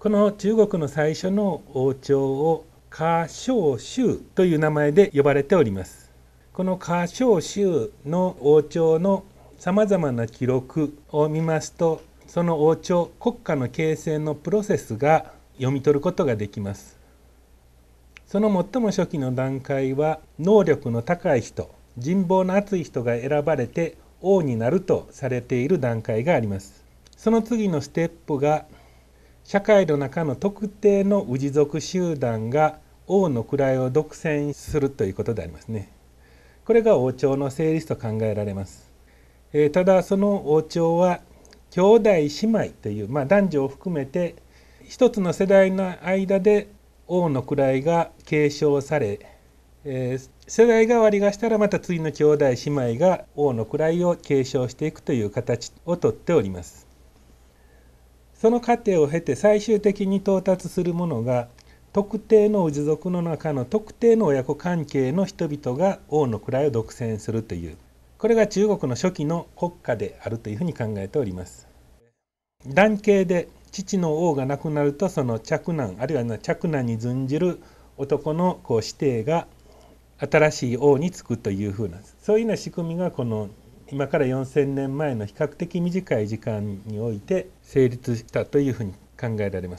この中国の最初の王朝を華昌州という名前で呼ばれておりますこの華昌州の王朝のさまざまな記録を見ますとその王朝国家の形成のプロセスが読み取ることができますその最も初期の段階は能力の高い人人望の厚い人が選ばれて王になるとされている段階がありますその次のステップが社会の中の特定の氏族集団が王の位を独占するということでありますね。これが王朝の成立と考えられます。えー、ただその王朝は兄弟姉妹という、まあ、男女を含めて一つの世代の間で王の位が継承され、えー、世代代わりがしたらまた次の兄弟姉妹が王の位を継承していくという形をとっております。その過程を経て最終的に到達するものが特定の氏族の中の特定の親子関係の人々が王の位を独占するというこれが中国の初期の国家であるというふうに考えております。男系で父の王が亡くなるとその嫡男あるいは嫡男に準じる男のこう指定が新しい王につくというふうなそういうような仕組みがこの今から4,000年前の比較的短い時間において成立したというふうに考えられます。